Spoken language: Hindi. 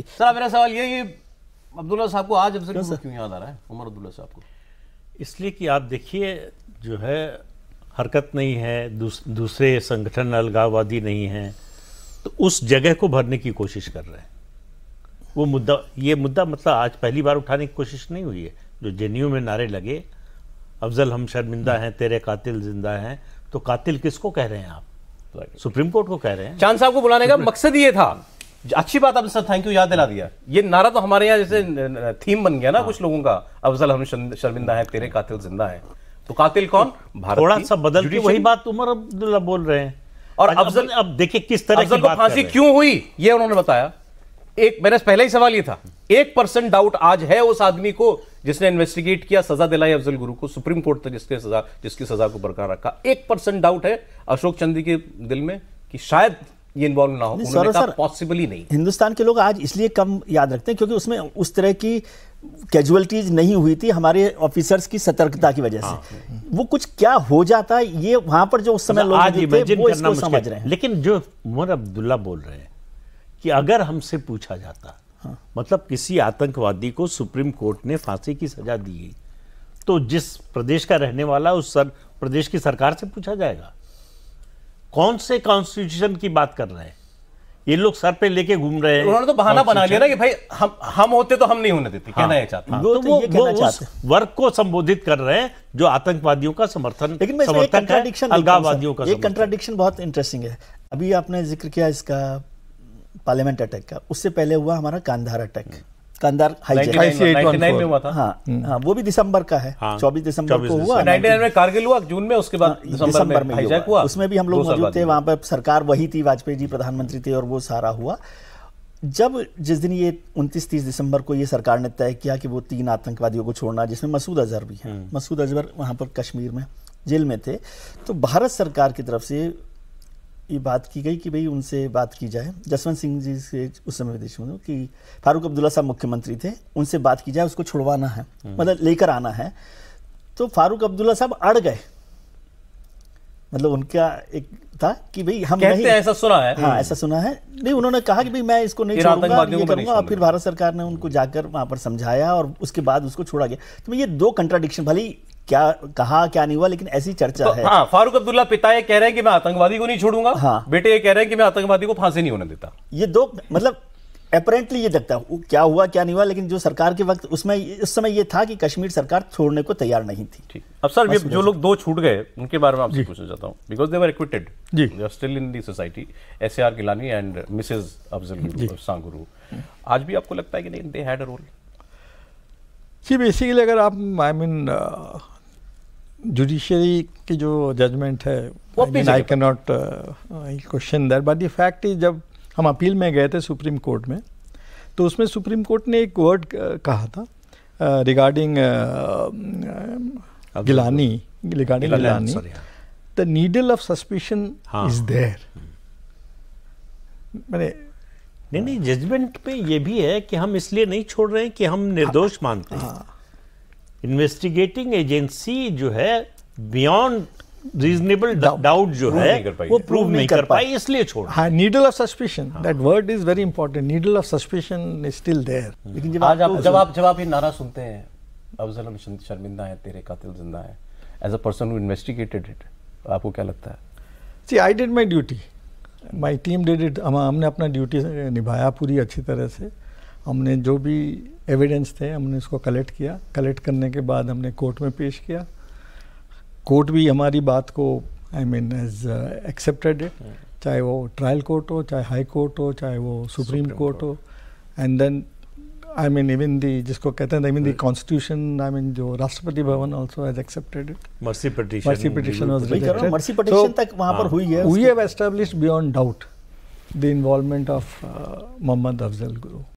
सर मेरा सवाल ये कि अब्दुल्ला साहब को आज अफसर क्यों याद आ रहा है उमर अब्दुल्ला साहब को इसलिए कि आप देखिए जो है हरकत नहीं है दूस, दूसरे संगठन अलगाववादी नहीं हैं तो उस जगह को भरने की कोशिश कर रहे हैं वो मुद्दा ये मुद्दा मतलब आज पहली बार उठाने की कोशिश नहीं हुई है जो जे में नारे लगे अफजल हम शर्मिंदा हैं तेरे कातिल जिंदा हैं तो कातिल किसको कह रहे हैं आप सुप्रीम कोर्ट को कह रहे हैं चांद साहब को बुलाने का मकसद ये था अच्छी बात आपने सर थैंक यू याद दिला दिया ये नारा तो हमारे यहाँ जैसे थीम बन गया ना कुछ लोगों का अफजल हम शर्मिंदा है तेरे कातिल जिंदा है तो कातिल कौन भारत थोड़ा सा बदल के वही बात उमर अब्दुल्ला बोल रहे हैं और अफजल अब देखिए किस तरह अफजल को फांसी क्यों हुई ये उन्होंने बताया एक मैंने पहले ही सवाल ये था एक परसेंट डाउट आज है उस आदमी को जिसने इन्वेस्टिगेट किया सजा दिलाई अफजल गुरु को सुप्रीम कोर्ट तक जिसके सजा जिसकी सजा को बरकरार रखा एक परसेंट डाउट है अशोक चंदी के दिल में कि शायद ये इन्वॉल्व ना हो उन्होंने कहा पॉसिबल ही नहीं हिंदुस्तान के लोग आज इसलिए कम याद रखते हैं क्योंकि उसमें उस तरह की कैजुअलिटीज नहीं हुई थी हमारे ऑफिसर्स की सतर्कता की वजह से हाँ। वो कुछ क्या हो जाता है ये वहां पर जो उस समय लोग आज थे, वो इसको समझ रहे हैं लेकिन जो उमर अब्दुल्ला बोल रहे हैं कि अगर हमसे पूछा जाता हाँ। मतलब किसी आतंकवादी को सुप्रीम कोर्ट ने फांसी की सजा दी तो जिस प्रदेश का रहने वाला उस सर, प्रदेश की सरकार से पूछा जाएगा कौन से कॉन्स्टिट्यूशन की बात कर रहे हैं ये लोग सर पे लेके घूम रहे हैं उन्होंने तो बहाना बना लिया ना कि भाई हम हम होते तो हम नहीं होने देते हाँ, कहना चाहते हैं हाँ, तो, तो वो, ये वो उस वर्ग को संबोधित कर रहे हैं जो आतंकवादियों का समर्थन लेकिन कंट्राडिक्शन अलगावादियों का ये कंट्राडिक्शन बहुत इंटरेस्टिंग है अभी आपने जिक्र किया इसका पार्लियामेंट अटैक का उससे पहले हुआ हमारा कांधार अटैक कंधार हाँ, हम्म। हाँ, वो भी दिसंबर का है हाँ, चौबीस दिसंबर को हुआ कारगिल हुआ जून में उसके बाद दिसंबर में उसमें भी हम लोग मौजूद थे पर सरकार वही थी वाजपेयी जी प्रधानमंत्री थे और वो सारा हुआ जब जिस दिन ये 29 30 दिसंबर को ये सरकार ने तय किया कि वो तीन आतंकवादियों को छोड़ना जिसमें मसूद अजहर भी है हम्म। मसूद अजहर वहां पर कश्मीर में जेल में थे तो भारत सरकार की तरफ से ये बात की गई कि भाई उनसे बात की जाए जसवंत सिंह जी से उस समय विदेश मंत्री कि फारूक अब्दुल्ला साहब मुख्यमंत्री थे उनसे बात की जाए उसको छुड़वाना है हम्म। मतलब लेकर आना है तो फारूक अब्दुल्ला साहब अड़ गए मतलब उनका एक था कि भाई हम नहीं ऐसा सुना है हाँ ऐसा सुना है नहीं उन्होंने कहा कि भाई मैं इसको नहीं छोड़ूंगा करूंगा और फिर भारत सरकार ने उनको जाकर वहां पर समझाया और उसके बाद उसको छोड़ा गया तो ये दो कंट्राडिक्शन भले क्या कहा क्या नहीं हुआ लेकिन ऐसी चर्चा तो, है हाँ, फारूक अब्दुल्ला पिता ये कह रहे हैं कि मैं आतंकवादी को नहीं छोड़ूंगा हाँ बेटे ये कह रहे हैं कि मैं आतंकवादी को फांसी नहीं होने देता ये दो मतलब अपरेंटली ये देखता है क्या हुआ क्या नहीं हुआ लेकिन जो सरकार के वक्त उसमें उस समय ये था कि कश्मीर सरकार छोड़ने को तैयार नहीं थी अब सर ये जो लोग दो छूट गए उनके बारे में आपसे पूछना चाहता हूँ बिकॉज दे वर एक्विटेड जी still in the society S A R Gilani and Mrs Afzal सांगुरु आज भी आपको लगता है कि नहीं दे हैड अ रोल जी बेसिकली अगर आप आई मीन uh, जुडिशरी की जो जजमेंट है I can not question that but ये फैक्ट इज जब हम अपील में गए थे सुप्रीम कोर्ट में तो उसमें सुप्रीम कोर्ट ने एक वर्ड uh, कहा था regarding uh, uh, um, Gilani regarding तो- Gilani the needle of suspicion is there मैंने नहीं नहीं जजमेंट में ये भी है कि हम इसलिए नहीं छोड़ रहे हैं कि हम हाँ। निर्दोष मानते हैं हाँ। इन्वेस्टिगेटिंग एजेंसी जो है बियॉन्ड रीजनेबल डाउट जो है वो प्रूव नहीं कर पाई इसलिए छोड़ हाँ needle of suspicion that word is very important needle of suspicion is still there लेकिन जब आज आप जब आप जब आप ये नारा सुनते हैं अफजल हम शर्मिंदा है तेरे कातिल जिंदा है as a person who investigated it आपको क्या लगता है see I did my duty my team did it हमने अपना ड्यूटी निभाया पूरी अच्छी तरह से हमने जो भी एविडेंस थे हमने उसको कलेक्ट किया कलेक्ट करने के बाद हमने कोर्ट में पेश किया कोर्ट भी हमारी बात को आई मीन एज एक्सेप्टेड है चाहे वो ट्रायल कोर्ट हो चाहे हाई कोर्ट हो चाहे वो सुप्रीम कोर्ट हो and then I mean even the जिसको कहते हैं even the constitution I mean जो Rashtrapati Bhavan also has accepted mercy petition mercy petition was rejected mercy petition तक वहां पर हाँ। हुई है we have established beyond doubt the involvement of Mohammad Afzal गुरु